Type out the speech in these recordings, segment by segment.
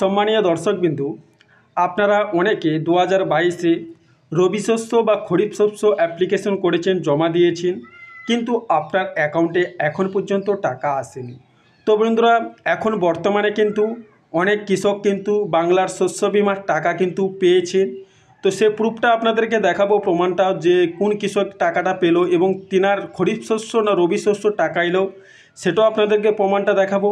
সম্মানীয় দর্শকবিন্দু আপনারা অনেকে দু হাজার বাইশে রবি শস্য বা খরিফ শস্য অ্যাপ্লিকেশন করেছেন জমা দিয়েছেন কিন্তু আপনার অ্যাকাউন্টে এখন পর্যন্ত টাকা আসেনি তো বন্ধুরা এখন বর্তমানে কিন্তু অনেক কৃষক কিন্তু বাংলার শস্য বিমার টাকা কিন্তু পেয়েছেন তো সে প্রুফটা আপনাদেরকে দেখাবো প্রমাণটা যে কোন কৃষক টাকাটা পেলো এবং তিনার খরিফ শস্য না রবি শস্য টাকা এলো সেটাও আপনাদেরকে প্রমাণটা দেখাবো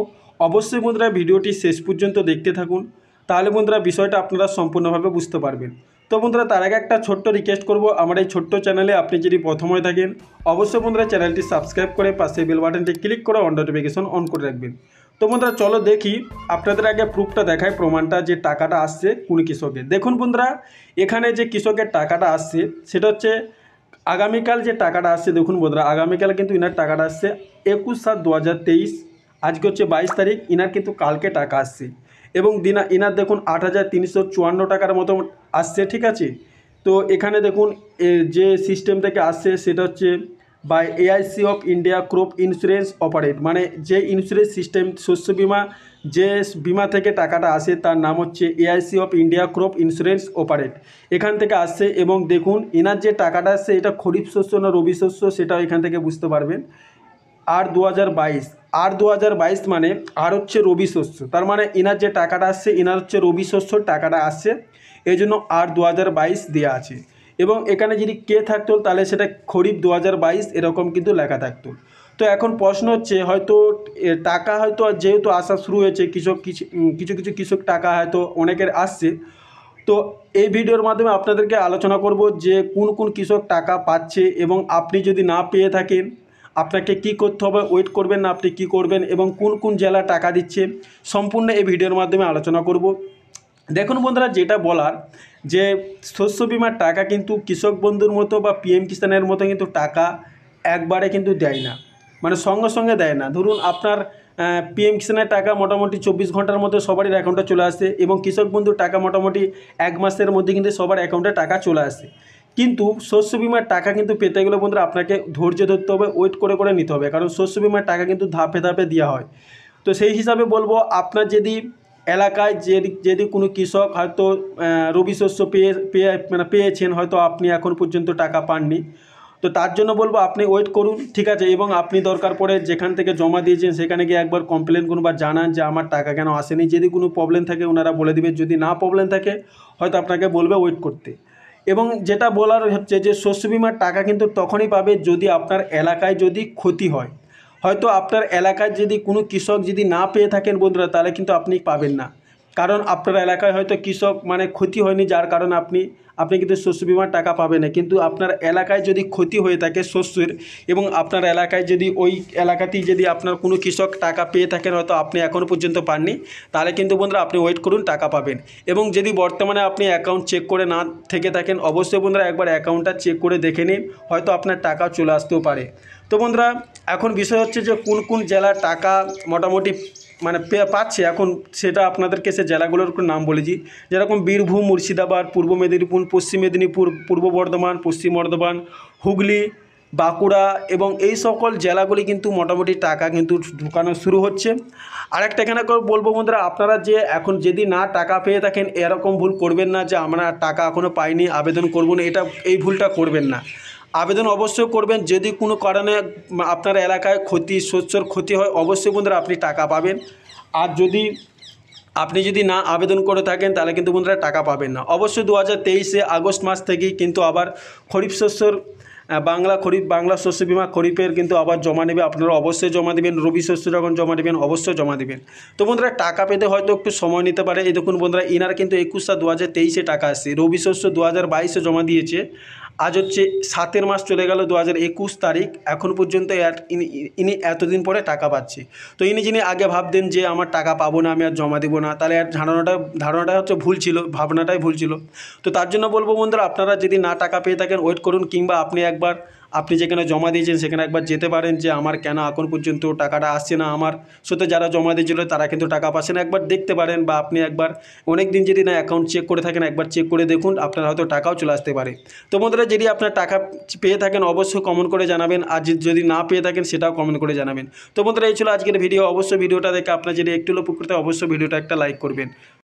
অবশ্যই বন্ধুরা ভিডিওটি শেষ পর্যন্ত দেখতে থাকুন তাহলে বন্ধুরা বিষয়টা আপনারা সম্পূর্ণভাবে বুঝতে পারবেন তো বন্ধুরা তার আগে একটা ছোট্ট রিকোয়েস্ট করব আমার এই ছোট্ট চ্যানেলে আপনি যদি প্রথম হয়ে থাকেন অবশ্যই বন্ধুরা চ্যানেলটি সাবস্ক্রাইব করে পাশে বেল বাটনটি ক্লিক করে অন নোটিফিকেশন অন করে রাখবেন তো বন্ধুরা চলো দেখি আপনাদের আগে প্রুফটা দেখায় প্রমাণটা যে টাকাটা আসছে কোন কৃষকের দেখুন বন্ধুরা এখানে যে কৃষকের টাকাটা আসছে সেটা হচ্ছে আগামীকাল যে টাকাটা আসছে দেখুন বন্ধুরা আগামীকাল কিন্তু ইনার টাকাটা আসছে একুশ সাত দু হাজার তেইশ আজকে হচ্ছে বাইশ তারিখ ইনার কিন্তু কালকে টাকা আসছে এবং দিনা ইনার দেখুন আট হাজার তিনশো চুয়ান্ন টাকার মতো আসছে ঠিক আছে তো এখানে দেখুন যে সিস্টেম থেকে আসছে সেটা হচ্ছে by A I C of India crop insurance operate মানে যে ইন্স্যুরেন্স সিস্টেম শস্য বিমা যে বিমা থেকে টাকাটা আসে তার নাম হচ্ছে A I C of India crop insurance operate এখান থেকে আসছে এবং দেখুন এনার যে টাকাটা আসছে এটা খরিফ শস্য না রবি শস্য সেটাও এখান থেকে বুঝতে পারবেন আর দু আর দু মানে আর হচ্ছে রবি শস্য তার মানে এনার যে টাকাটা আসছে এনার হচ্ছে রবি শস্যর টাকাটা আসছে এই জন্য আর দু দেয়া আছে এবং এখানে যদি কে থাকতো তাহলে সেটা খরিফ দু এরকম কিন্তু লেখা থাকতো তো এখন প্রশ্ন হচ্ছে হয়তো টাকা হয়তো যেহেতু আসা শুরু হয়েছে কৃষক কিছু কিছু কৃষক টাকা হয়তো অনেকের আসছে তো এই ভিডিওর মাধ্যমে আপনাদেরকে আলোচনা করব যে কোন কোন কৃষক টাকা পাচ্ছে এবং আপনি যদি না পেয়ে থাকেন আপনাকে কি করতে হবে ওয়েট করবেন না আপনি কি করবেন এবং কোন কোন জেলা টাকা দিচ্ছে সম্পূর্ণ এই ভিডিওর মাধ্যমে আলোচনা করব দেখুন বন্ধুরা যেটা বলার যে শস্য বিমার টাকা কিন্তু কৃষক বন্ধুর মতো বা পিএম কিষানের মতো কিন্তু টাকা একবারে কিন্তু দেয় না মানে সঙ্গে সঙ্গে দেয় না ধরুন আপনার পিএম কিষানের টাকা মোটামুটি চব্বিশ ঘন্টার মধ্যে সবারই অ্যাকাউন্টে চলে আসে এবং কৃষক বন্ধুর টাকা মোটামুটি এক মাসের মধ্যে কিন্তু সবার অ্যাকাউন্টে টাকা চলে আসে কিন্তু শস্য বিমার টাকা কিন্তু পেতে গেলে বন্ধুরা আপনাকে ধৈর্য ধরতে হবে ওয়েট করে করে নিতে হবে কারণ শস্য বিমার টাকা কিন্তু ধাপে ধাপে দেওয়া হয় তো সেই হিসাবে বলবো আপনার যদি এলাকায় যেদি যদি কোনো কৃষক হয়তো রবি শস্য পেয়ে পেয়ে মানে পেয়েছেন হয়তো আপনি এখন পর্যন্ত টাকা পাননি তো তার জন্য বলবো আপনি ওয়েট করুন ঠিক আছে এবং আপনি দরকার পড়ে যেখান থেকে জমা দিয়েছেন সেখানে গিয়ে একবার কমপ্লেন করুন বা জানান যে আমার টাকা কেন আসেনি যদি কোনো প্রবলেম থাকে ওনারা বলে দেবে যদি না প্রবলেম থাকে হয়তো আপনাকে বলবে ওয়েট করতে এবং যেটা বলার হচ্ছে যে শস্য বিমার টাকা কিন্তু তখনই পাবে যদি আপনার এলাকায় যদি ক্ষতি হয় হয়তো আপনার এলাকায় যদি কোনো কৃষক যদি না পেয়ে থাকেন বন্ধুরা তাহলে কিন্তু আপনি পাবেন না কারণ আপনার এলাকায় হয়তো কৃষক মানে ক্ষতি হয়নি যার কারণে আপনি আপনি কিন্তু শস্য বিমার টাকা পাবেন না কিন্তু আপনার এলাকায় যদি ক্ষতি হয়ে থাকে শস্যের এবং আপনার এলাকায় যদি ওই এলাকাতেই যদি আপনার কোনো কৃষক টাকা পেয়ে থাকেন হয়তো আপনি এখনও পর্যন্ত পাননি তাহলে কিন্তু বন্ধুরা আপনি ওয়েট করুন টাকা পাবেন এবং যদি বর্তমানে আপনি অ্যাকাউন্ট চেক করে না থেকে থাকেন অবশ্যই বন্ধুরা একবার অ্যাকাউন্টটা চেক করে দেখে নিন হয়তো আপনার টাকা চলে আসতেও পারে তো বন্ধুরা এখন বিষয় হচ্ছে যে কোন কোন জেলার টাকা মোটামুটি মানে পাচ্ছে এখন সেটা আপনাদেরকে সে জেলাগুলোর নাম বলেছি যেরকম বীরভূম মুর্শিদাবাদ পূর্ব মেদিনীপুর পশ্চিম মেদিনীপুর পূর্ব বর্ধমান পশ্চিম বর্ধমান হুগলি বাঁকুড়া এবং এই সকল জেলাগুলি কিন্তু মোটামুটি টাকা কিন্তু ঢুকানো শুরু হচ্ছে আর একটা এখানে বলবো বন্ধুরা আপনারা যে এখন যদি না টাকা পেয়ে থাকেন এরকম ভুল করবেন না যে আমরা টাকা এখনও পাইনি আবেদন করব না এটা এই ভুলটা করবেন না আবেদন অবশ্যই করবেন যদি কোনো কারণে আপনার এলাকায় ক্ষতি শস্যর ক্ষতি হয় অবশ্যই বন্ধুরা আপনি টাকা পাবেন আর যদি আপনি যদি না আবেদন করে থাকেন তাহলে কিন্তু বন্ধুরা টাকা পাবেন না অবশ্যই দু হাজার আগস্ট মাস থেকেই কিন্তু আবার খরিফ শস্যর বাংলা খরিফ বাংলা শস্য বিমা খরিফের কিন্তু আবার জমা নেবে আপনারা অবশ্যই জমা দেবেন রবি শস্য যখন জমা দেবেন অবশ্যই জমা দেবেন তো বন্ধুরা টাকা পেতে হয়তো একটু সময় নিতে পারে এই দেখুন বন্ধুরা ইনার কিন্তু একুশ সাত দু হাজার তেইশে টাকা আসছে রবি শস্য দু হাজার বাইশে জমা দিয়েছে আজ হচ্ছে সাতের মাস চলে গেল দু হাজার একুশ তারিখ এখন পর্যন্ত ইনি ইনি এতদিন পরে টাকা পাচ্ছে তো ইনি যিনি আগে ভাবতেন যে আমার টাকা পাবো না আমি আর জমা দেবো না তাহলে আর ধারণাটা ধারণাটা হচ্ছে ভুল ছিল ভাবনাটাই ভুল ছিল তো তার জন্য বলবো বন্ধুরা আপনারা যদি না টাকা পেয়ে থাকেন ওয়েট করুন কিংবা আপনি একবার আপনি যেখানে জমা দিয়েছেন সেখানে একবার যেতে পারেন যে আমার কেন এখন পর্যন্ত টাকাটা আসছে না আমার সত্যি যারা জমা দিয়েছিল তারা কিন্তু টাকা পাচ্ছে না একবার দেখতে পারেন বা আপনি একবার অনেক দিন যদি না অ্যাকাউন্ট চেক করে থাকেন একবার চেক করে দেখুন আপনার হয়তো টাকাও চলে আসতে পারে তো বন্ধুরা যদি আপনার টাকা পেয়ে থাকেন অবশ্যই কমেন্ট করে জানাবেন আর যদি না পেয়ে থাকেন সেটাও কমেন্ট করে জানাবেন তো বন্ধুরা এই ছিল আজকের ভিডিও অবশ্যই ভিডিওটা দেখে আপনার যদি একটু করতে অবশ্যই ভিডিওটা একটা লাইক করবেন